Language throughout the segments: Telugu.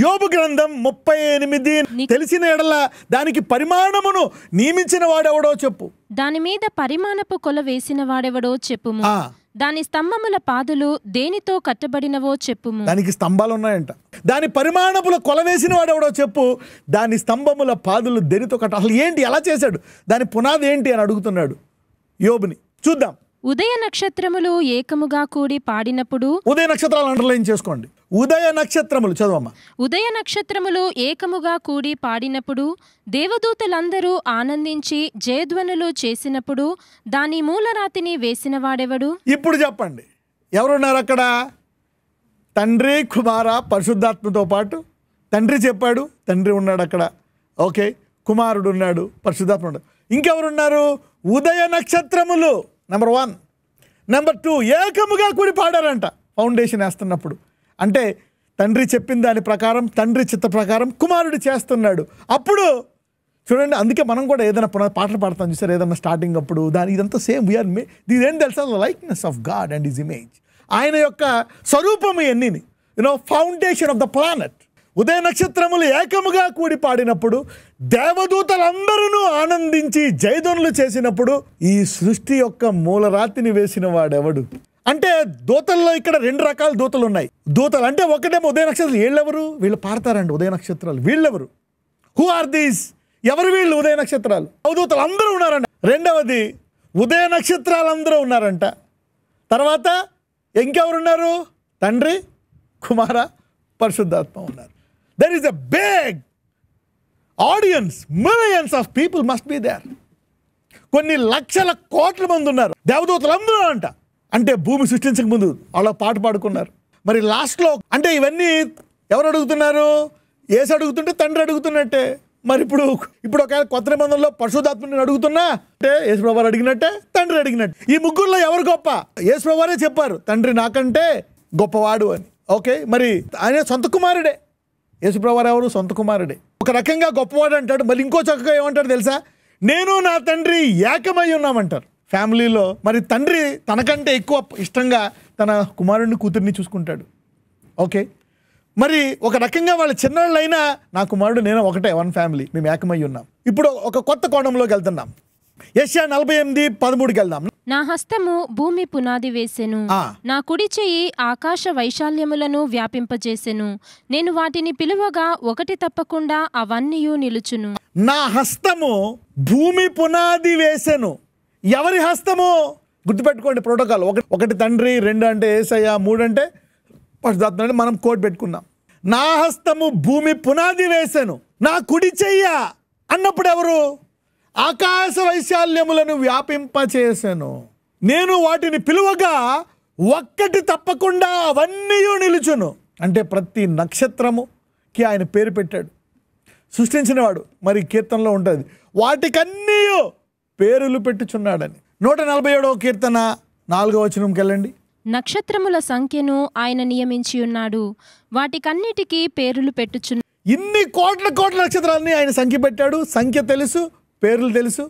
యోబు గ్రంథం ముప్పై ఎనిమిది తెలిసిన ఎడల దానికి పరిమాణమును నియమించిన వాడెవడో చెప్పు దాని మీద పరిమాణపు కొల వేసిన వాడెవడో చెప్పు దాని స్తంభముల పాదులు దేనితో కట్టబడినవో చెప్పు దానికి స్తంభాలు ఉన్నాయంట దాని పరిమాణముల వేసిన వాడెవడో చెప్పు దాని స్తంభముల పాదులు దేనితో కట్ట అసలు ఏంటి ఎలా చేశాడు దాని పునాది ఏంటి అని అడుగుతున్నాడు యోబుని చూద్దాం ఉదయ నక్షత్రములు ఏకముగా కూడి పాడినప్పుడు ఉదయ నక్షత్రాలు అండర్లైన్ చేసుకోండి ఉదయ నక్షత్రములు చదవమ్మా ఉదయ నక్షత్రములు ఏకముగా కూడి పాడినప్పుడు దేవదూతలందరూ ఆనందించి జయధ్వనులు చేసినప్పుడు దాని మూలరాతిని వేసిన వాడెవడు ఇప్పుడు చెప్పండి ఎవరున్నారు అక్కడ తండ్రి కుమార పరిశుద్ధాత్మతో పాటు తండ్రి చెప్పాడు తండ్రి ఉన్నాడు అక్కడ ఓకే కుమారుడు ఉన్నాడు పరిశుద్ధాత్మ ఉన్నాడు ఇంకెవరున్నారు ఉదయ నక్షత్రములు నెంబర్ వన్ నెంబర్ టూ ఏకముగా కూడి పాడారంట ఫౌండేషన్ వేస్తున్నప్పుడు అంటే తండ్రి చెప్పిన దాని ప్రకారం తండ్రి చిత్త ప్రకారం కుమారుడు చేస్తున్నాడు అప్పుడు చూడండి అందుకే మనం కూడా ఏదైనా పునః పాటలు పాడతాం చూసారు ఏదైనా స్టార్టింగ్ అప్పుడు దాని ఇదంతా సేమ్ వీఆర్ మే ఏం తెలుసా likeness of God and is image ఆయన యొక్క స్వరూపం ఇవన్నీ you know foundation of the planet ఉదయ నక్షత్రములు ఏకముగా కూడి పాడినప్పుడు దేవదూతలందరూ ఆనందించి జయధ్వనులు చేసినప్పుడు ఈ సృష్టి యొక్క మూలరాతిని వేసిన వాడెవడు అంటే దూతల్లో ఇక్కడ రెండు రకాల దూతలు ఉన్నాయి దూతలు అంటే ఒకటేమో ఉదయ నక్షత్రాలు వీళ్ళెవరు వీళ్ళు పాడతారండి ఉదయ నక్షత్రాలు వీళ్ళెవరు హూ ఆర్ దీస్ ఎవరు వీళ్ళు ఉదయ నక్షత్రాలు దూతలు అందరూ ఉన్నారంట రెండవది ఉదయ నక్షత్రాలు అందరూ ఉన్నారంట తర్వాత ఇంకెవరున్నారు తండ్రి కుమార పరిశుద్ధాత్మ ఉన్నారు there is a big audience millions of people must be there కొన్ని లక్షల కోట్ల మంది ఉన్నారు దేవదూతలు అందరూ అంట అంటే భూమి సృష్టించక ముందు వాళ్ళ పాట పాడుకున్నారు మరి లాస్ట్లో అంటే ఇవన్నీ ఎవరు అడుగుతున్నారు ఏసు అడుగుతుంటే తండ్రి అడుగుతున్నట్టే మరి ఇప్పుడు ఇప్పుడు ఒకవేళ కొత్త నిబంధనలో పశుధాత్మని అడుగుతున్నా అంటే ప్రభు అడిగినట్టే తండ్రి అడిగినట్టు ఈ ముగ్గురులో ఎవరు గొప్ప యేసు ప్రభు చెప్పారు తండ్రి నాకంటే గొప్పవాడు అని ఓకే మరి ఆయన సొంత కుమారుడే యేసుప్రవారు ఎవరు సొంత కుమారుడే ఒక రకంగా గొప్పవాడు అంటాడు మళ్ళీ ఇంకో చక్కగా ఏమంటాడు తెలుసా నేను నా తండ్రి ఏకమై ఉన్నామంటారు ఫ్యామిలీలో మరి తండ్రి తనకంటే ఎక్కువ ఇష్టంగా తన కుమారుడిని కూతుర్ని చూసుకుంటాడు ఓకే మరి ఒక రకంగా వాళ్ళ చిన్నవాళ్ళైనా నా కుమారుడు నేను ఒకటే వన్ ఫ్యామిలీ మేము ఏకమై ఉన్నాం ఇప్పుడు ఒక కొత్త కోణంలోకి వెళ్తున్నాం ఏషియా నలభై ఎనిమిది పదమూడుకి వెళ్దాం నా హస్తము భూమి పునాది వేసెను నా కుడి చెయ్యి ఆకాశ వైశాల్యములను వ్యాపింపజేసెను నేను వాటిని పిలువగా ఒకటి తప్పకుండా అవన్నీ నిలుచును నా హస్తము భూమి పునాది వేసెను ఎవరి హస్తము గుర్తుపెట్టుకోండి ప్రోటోకాల్ ఒకటి ఒకటి తండ్రి రెండు అంటే ఏసయ్య మూడు అంటే పరిశుధాత్మ మనం కోట్ పెట్టుకున్నాం నా హస్తము భూమి పునాది వేసాను నా కుడి చెయ్య అన్నప్పుడు ఎవరు ఆకాశ వైశాల్యములను వ్యాపింపచేసెను నేను వాటిని పిలువగా ఒక్కటి తప్పకుండా అవన్నీ నిలుచును అంటే ప్రతి నక్షత్రముకి ఆయన పేరు పెట్టాడు సృష్టించినవాడు మరి కీర్తనలో ఉంటుంది వాటికన్నీ పేరులు పెట్టుచున్నాడని నూట నలభై ఏడవ కీర్తన నాలుగవ వచనంకి వెళ్ళండి నక్షత్రముల సంఖ్యను ఆయన నియమించి ఉన్నాడు వాటికన్నిటికీ పేరులు పెట్టుచున్నాడు ఇన్ని కోట్ల కోట్ల నక్షత్రాలని ఆయన సంఖ్య పెట్టాడు సంఖ్య తెలుసు పేర్లు తెలుసు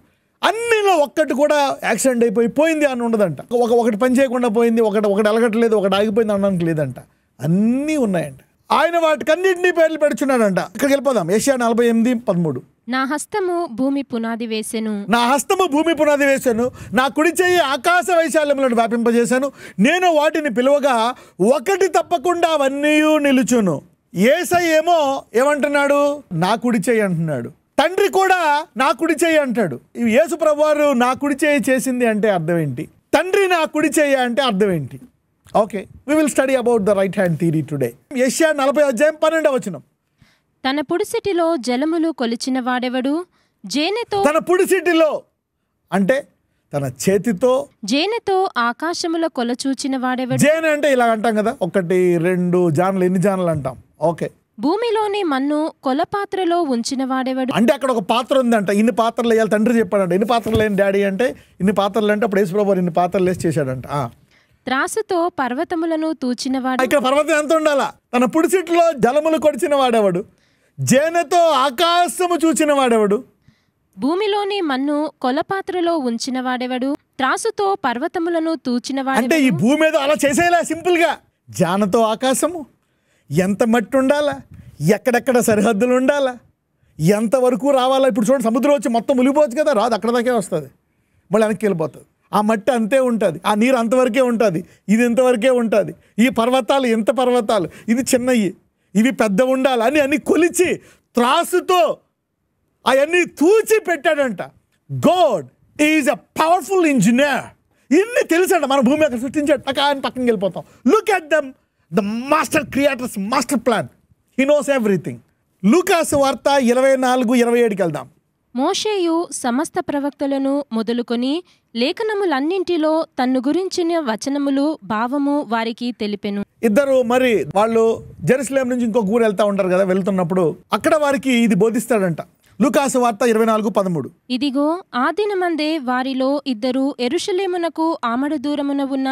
అన్నిలో ఒక్కటి కూడా యాక్సిడెంట్ అయిపోయి పోయింది అని ఉండదంట ఒక ఒకటి పని చేయకుండా పోయింది ఒకటి ఒకటి అలగట్లేదు ఒకటి ఆగిపోయింది అనడానికి లేదంట అన్నీ ఉన్నాయంట ఆయన వాటికన్నింటినీ పేర్లు పెడుచున్నాడంట ఇక్కడికి వెళ్ళిపోదాం ఏషియా నలభై ఎనిమిది పదమూడు నా హస్తము భూమి పునాది వేసాను నా హస్తము భూమి పునాది వేసాను నా కుడి చేయి ఆకాశ వైశాల్యములను వ్యాపింపజేశాను నేను వాటిని పిలువగా ఒకటి తప్పకుండా అవన్నీ నిలుచును ఏసై ఏమో ఏమంటున్నాడు నా కుడి చేయి అంటున్నాడు తండ్రి కూడా నా కుడి చేయి అంటాడు యేసు ప్రభువారు నా కుడి చేయి చేసింది అంటే అర్థం ఏంటి తండ్రి నా కుడి చేయి అంటే అర్థం ఏంటి okay we will study about the right hand theory today ఏషియా నలభై అధ్యాయం పన్నెండవ వచనం తన పుడిసిటిలో జలములు కొలిచిన వాడెవడు జేనెతో తన పుడిసిటిలో అంటే తన చేతితో జేనెతో ఆకాశముల కొలచూచిన వాడెవడు జేనె అంటే ఇలా అంటాం కదా ఒకటి రెండు జానలు ఎన్ని జానలు అంటాం ఓకే భూమిలోని మన్ను కొలపాత్రలో ఉంచిన వాడేవాడు అంటే అక్కడ ఒక పాత్ర ఉందంట ఇన్ని పాత్రలు వేయాలి తండ్రి చెప్పాడంట ఇన్ని పాత్రలు లేని డాడీ అంటే ఇన్ని పాత్రలు అంటే అప్పుడు ప్రభు ఇన్ని పాత్రలు వేసి చేశాడంట త్రాసుతో పర్వతములను వాడు ఇక్కడ పర్వతం ఎంత ఉండాలా తన పుడిసిట్లో జలములు కొడిచిన వాడేవాడు జేనతో ఆకాశము చూచిన వాడేవాడు భూమిలోని మన్ను కొలపాత్రలో ఉంచిన వాడేవాడు త్రాసుతో పర్వతములను వాడు అంటే ఈ భూమి మీద అలా చేసేలా సింపుల్ గా జానతో ఆకాశము ఎంత మట్టి ఉండాలా ఎక్కడెక్కడ సరిహద్దులు ఉండాలా ఎంతవరకు రావాలా ఇప్పుడు చూడండి సముద్రం వచ్చి మొత్తం ములిగిపోవచ్చు కదా రాదు అక్కడ దాకే వస్తుంది మళ్ళీ వెనక్కి వెళ్ళిపోతుంది ఆ మట్టి అంతే ఉంటుంది ఆ నీరు అంతవరకే ఉంటుంది ఇది ఇంతవరకే ఉంటుంది ఈ పర్వతాలు ఎంత పర్వతాలు ఇది చిన్నవి ఇవి పెద్ద ఉండాలి అని అన్ని కొలిచి త్రాసుతో అవన్నీ తూచి పెట్టాడంట God is a powerful engineer ఇన్ని తెలుసంట మన భూమి అక్కడ సృష్టించాడు పక్క ఆయన పక్కన వెళ్ళిపోతాం look at them the master creators master plan he knows everything లూకాస్ వార్త ఇరవై నాలుగు ఇరవై ఏడుకి వెళ్దాం మోషేయు సమస్త ప్రవక్తలను మొదలుకొని లేఖనములన్నింటిలో తన్ను గురించిన వచనములు భావము వారికి తెలిపెను ఇద్దరు మరి వాళ్ళు జెరూసలేం నుంచి ఇంకొక ఊరు వెళ్తా ఉంటారు కదా వెళ్తున్నప్పుడు అక్కడ వారికి ఇది బోధిస్తాడంట లుకాసు వార్త ఇరవై నాలుగు పదమూడు ఇదిగో ఆ దినమందే వారిలో ఇద్దరు ఎరుషలేమునకు ఆమడ దూరమున ఉన్న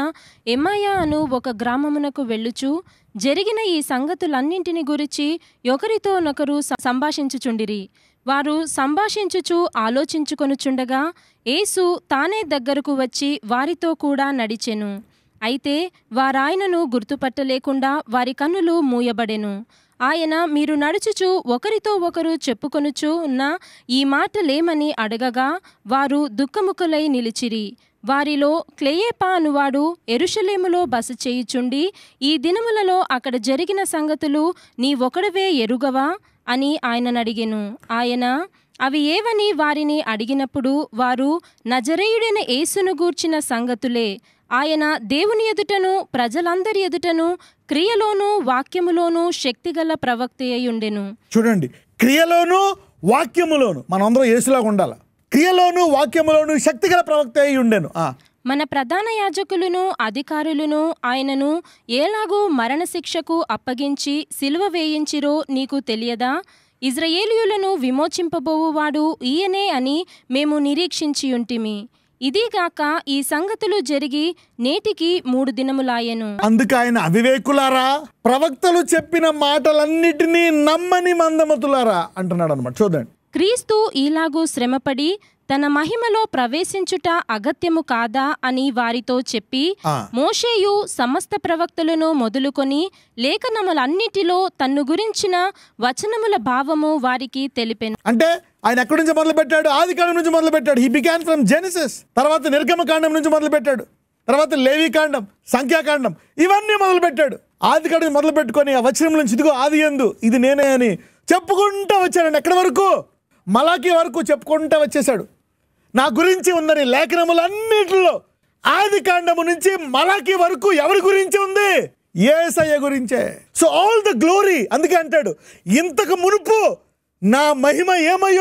ఎమ్మాయా అను ఒక గ్రామమునకు వెళ్ళుచు జరిగిన ఈ సంగతులన్నింటిని గురించి ఒకరితోనొకరు సంభాషించుచుండిరి వారు సంభాషించుచు ఆలోచించుకొనుచుండగా యేసు తానే దగ్గరకు వచ్చి వారితో కూడా నడిచెను అయితే వారాయనను గుర్తుపట్టలేకుండా వారి కన్నులు మూయబడెను ఆయన మీరు నడుచుచు ఒకరితో ఒకరు చెప్పుకొనుచు ఉన్న ఈ మాటలేమని అడగగా వారు దుఃఖముఖులై నిలిచిరి వారిలో క్లేయేపా అనువాడు ఎరుషలేములో బస చేయుచుండి ఈ దినములలో అక్కడ జరిగిన సంగతులు నీ ఒకడవే ఎరుగవా అని ఆయననడిగెను ఆయన అవి ఏవని వారిని అడిగినప్పుడు వారు నజరేయుడైన యేసును గూర్చిన సంగతులే ఆయన దేవుని ఎదుటను ప్రజలందరి ఎదుటను క్రియలోనూ వాక్యములోనూ శక్తిగల ప్రవక్త అయ్యుండెను చూడండి క్రియలోనూ వాక్యములోను మనందరం ఏసులాగా ఉండాలి క్రియలోను వాక్యములోను శక్తిగల ప్రవక్త అయి ఉండెను మన ప్రధాన యాజకులను అధికారులను ఆయనను ఎలాగూ మరణశిక్షకు అప్పగించి శిలువ వేయించిరో నీకు తెలియదా ఇజ్రయేలియులను విమోచింపబోవువాడు ఈయనే అని మేము నిరీక్షించియుంటిమి ఇదిగాక ఈ సంగతులు జరిగి నేటికి మూడు దినములాయను అందుకు ఆయన అవివేకులారా ప్రవక్తలు చెప్పిన మాటలన్నిటినీ నమ్మని మందమతులారా అంటున్నాడు అనమాట చూడండి క్రీస్తు ఇలాగూ శ్రమపడి తన మహిమలో ప్రవేశించుట అగత్యము కాదా అని వారితో చెప్పి మోషేయు సమస్త ప్రవక్తలను మొదలుకొని లేఖనములన్నిటిలో తన్ను గురించిన వచనముల భావము వారికి తెలిపెను అంటే ఆయన ఎక్కడి నుంచి మొదలుపెట్టాడు ఆది కాండం నుంచి మొదలుపెట్టాడు హీ బిగాన్ ఫ్రమ్ జెనిసిస్ తర్వాత నిర్గమ కాండం నుంచి మొదలుపెట్టాడు తర్వాత లేవికాండం సంఖ్యాకాండం ఇవన్నీ మొదలుపెట్టాడు ఆది కాండం మొదలు పెట్టుకొని ఆ వచ్చిన నుంచి ఇదిగో ఆది ఎందు ఇది నేనే అని చెప్పుకుంటూ వచ్చాడండి ఎక్కడి వరకు మలాకి వరకు చెప్పుకుంటూ వచ్చేసాడు నా గురించి ఉందని లేఖనములన్నిటిలో ఆది కాండము నుంచి మలాకి వరకు ఎవరి గురించి ఉంది ఏసయ్య గురించే సో ఆల్ ద గ్లోరీ అందుకే అంటాడు ఇంతకు మునుపు నా మహిమ ఏమై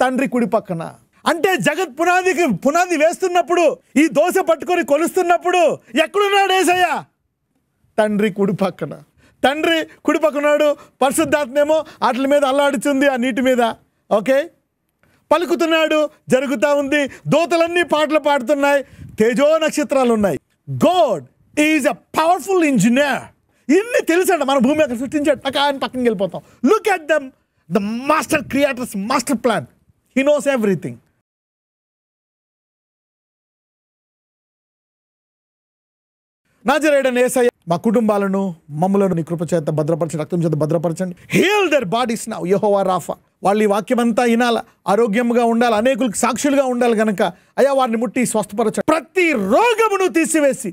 తండ్రి కుడి పక్కన అంటే జగత్ పునాదికి పునాది వేస్తున్నప్పుడు ఈ దోశ పట్టుకొని కొలుస్తున్నప్పుడు ఎక్కడున్నాడు ఏసయ్యా తండ్రి కుడి పక్కన తండ్రి కుడి పక్కనాడు పరిశుద్ధాత్మేమో వాటి మీద అల్లాడుచుంది ఆ నీటి మీద ఓకే పలుకుతున్నాడు జరుగుతూ ఉంది దోతలన్నీ పాటలు పాడుతున్నాయి తేజో నక్షత్రాలు ఉన్నాయి God is a powerful engineer ఇన్ని తెలుసండి మన భూమి అక్కడ సృష్టించాడు టకా అని పక్కన వెళ్ళిపోతాం look at them the master creators master plan he knows everything నా జరేడన్ ఏసయ్య మా కుటుంబాలను మమ్మలను నీ కృపచేత భద్రపరచండి రక్తం చేత భద్రపరచండి హీల్ దర్ బాడీస్ నా యహోవా రాఫా వాళ్ళు ఈ వాక్యం అంతా వినాల ఆరోగ్యంగా ఉండాలి అనేకులకి సాక్షులుగా ఉండాలి కనుక అయ్యా వారిని ముట్టి స్వస్థపరచండి ప్రతి రోగమును తీసివేసి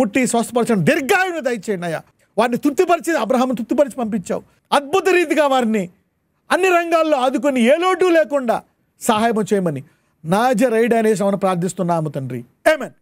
ముట్టి స్వస్థపరచండి దీర్ఘాయును దయచేయండి అయ్యా వారిని తృప్తిపరిచి అబ్రహాం తృప్తిపరిచి పంపించావు అద్భుత రీతిగా వారిని అన్ని రంగాల్లో ఆదుకొని ఏ లోటు లేకుండా సహాయం చేయమని నాజ రైడ్ అనేసి ఆమెను ప్రార్థిస్తున్నాము తండ్రి ఏమన్